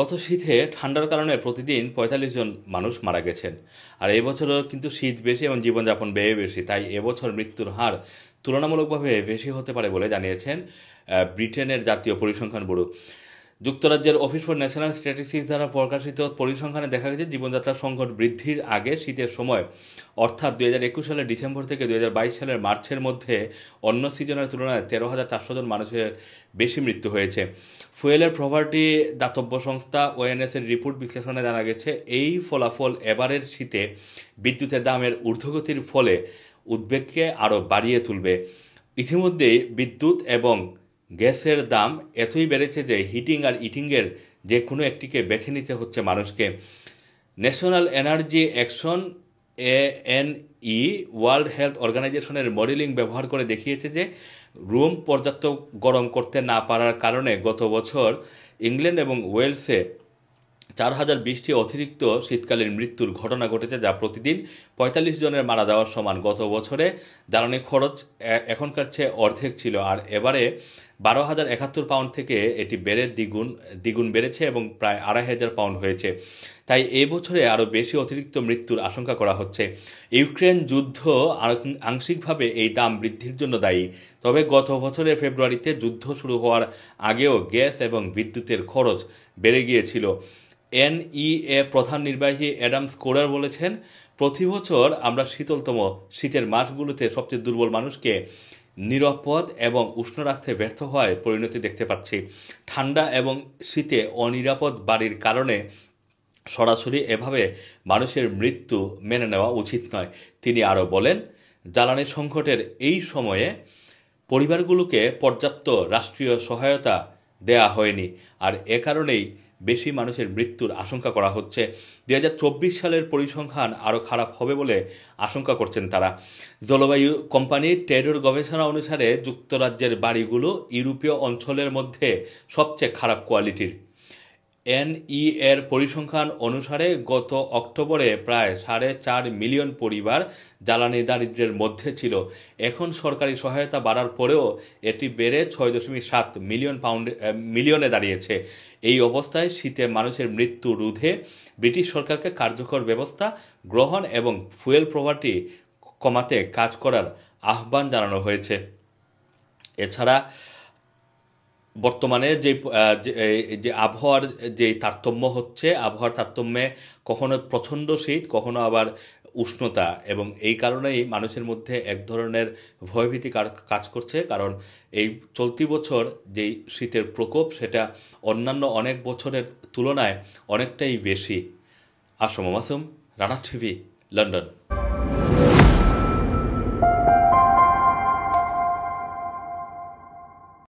গত শীতে ঠান্ডার কারণে প্রতিদিন পঁয়তাল্লিশ জন মানুষ মারা গেছেন আর এবছরও কিন্তু শীত বেশি এবং জীবনযাপন ব্যয় বেশি তাই এবছর মৃত্যুর হার তুলনামূলকভাবে বেশি হতে পারে বলে জানিয়েছেন ব্রিটেনের জাতীয় পরিসংখ্যান ব্যুরো যুক্তরাজ্যের অফিস ফর ন্যাশনাল স্ট্যাটিস্টিক্স দ্বারা প্রকাশিত পরিসংখ্যানে দেখা গেছে জীবনযাত্রা সংকট বৃদ্ধির আগে শীতের সময় অর্থাৎ দু হাজার একুশ সালের ডিসেম্বর থেকে দু হাজার বাইশ সালের মার্চের মধ্যে অন্য সিজনের তুলনায় তেরো হাজার চারশো জন মানুষের বেশি মৃত্যু হয়েছে ফুয়েলের প্রভার্টি দাতব্য সংস্থা ওএনএস এর রিপোর্ট বিশ্লেষণে জানা গেছে এই ফলাফল এবারের শীতে বিদ্যুতের দামের ঊর্ধ্বগতির ফলে উদ্বেগকে আরও বাড়িয়ে তুলবে ইতিমধ্যেই বিদ্যুৎ এবং গ্যাসের দাম এতই বেড়েছে যে হিটিং আর ইটিংয়ের যে কোনো একটিকে বেছে নিতে হচ্ছে মানুষকে national energy action A N E world health অর্গানাইজেশনের মডেলিং ব্যবহার করে দেখিয়েছে যে রুম পর্যাপ্ত গরম করতে না পারার কারণে গত বছর ইংল্যান্ড এবং ওয়েলসে চার হাজার বিশটি অতিরিক্ত শীতকালীন মৃত্যুর ঘটনা ঘটেছে যা প্রতিদিন পঁয়তাল্লিশ জনের মারা যাওয়ার সমান গত বছরে জ্বালানি খরচ এখনকার চেয়ে অর্ধেক ছিল আর এবারে বারো হাজার একাত্তর পাউন্ড থেকে এটি বেড়ে দ্বিগুণ দ্বিগুণ বেড়েছে এবং প্রায় আড়াই হাজার পাউন্ড হয়েছে তাই এ বছরে আরও বেশি অতিরিক্ত মৃত্যুর আশঙ্কা করা হচ্ছে ইউক্রেন যুদ্ধ আংশিকভাবে এই দাম বৃদ্ধির জন্য দায়ী তবে গত বছরের ফেব্রুয়ারিতে যুদ্ধ শুরু হওয়ার আগেও গ্যাস এবং বিদ্যুতের খরচ বেড়ে গিয়েছিল এনইএ প্রধান নির্বাহী অ্যাডাম স্কোরার বলেছেন প্রতি বছর আমরা শীতলতম শীতের মাসগুলোতে সবচেয়ে দুর্বল মানুষকে নিরাপদ এবং উষ্ণ রাখতে ব্যর্থ হয় পরিণতি দেখতে পাচ্ছি ঠান্ডা এবং শীতে অনিরাপদ বাড়ির কারণে সরাসরি এভাবে মানুষের মৃত্যু মেনে নেওয়া উচিত নয় তিনি আরও বলেন জ্বালানি সংকটের এই সময়ে পরিবারগুলোকে পর্যাপ্ত রাষ্ট্রীয় সহায়তা দেয়া হয়নি আর এ কারণেই বেশি মানুষের মৃত্যুর আশঙ্কা করা হচ্ছে দু সালের পরিসংখ্যান আরও খারাপ হবে বলে আশঙ্কা করছেন তারা জলবায়ু কোম্পানি টেডোর গবেষণা অনুসারে যুক্তরাজ্যের বাড়িগুলো ইউরোপীয় অঞ্চলের মধ্যে সবচেয়ে খারাপ কোয়ালিটির এনই এর পরিসংখ্যান অনুসারে গত অক্টোবরে প্রায় সাড়ে চার মিলিয়ন পরিবার জ্বালানি দারিদ্র্যের মধ্যে ছিল এখন সরকারি সহায়তা বাড়ার পরেও এটি বেড়ে ছয় দশমিক সাত মিলিয়ন পাউন্ড মিলিয়নে দাঁড়িয়েছে এই অবস্থায় শীতে মানুষের মৃত্যু রোধে ব্রিটিশ সরকারকে কার্যকর ব্যবস্থা গ্রহণ এবং ফুয়েল প্রভার্টি কমাতে কাজ করার আহ্বান জানানো হয়েছে এছাড়া বর্তমানে যে যে আবহাওয়ার যে তারতম্য হচ্ছে আবহাওয়ার তারতম্যে কখনো প্রচণ্ড শীত কখনো আবার উষ্ণতা এবং এই কারণেই মানুষের মধ্যে এক ধরনের ভয়ভীতি কাজ করছে কারণ এই চলতি বছর যেই শীতের প্রকোপ সেটা অন্যান্য অনেক বছরের তুলনায় অনেকটাই বেশি আসম মাসুম রানা টিভি লন্ডন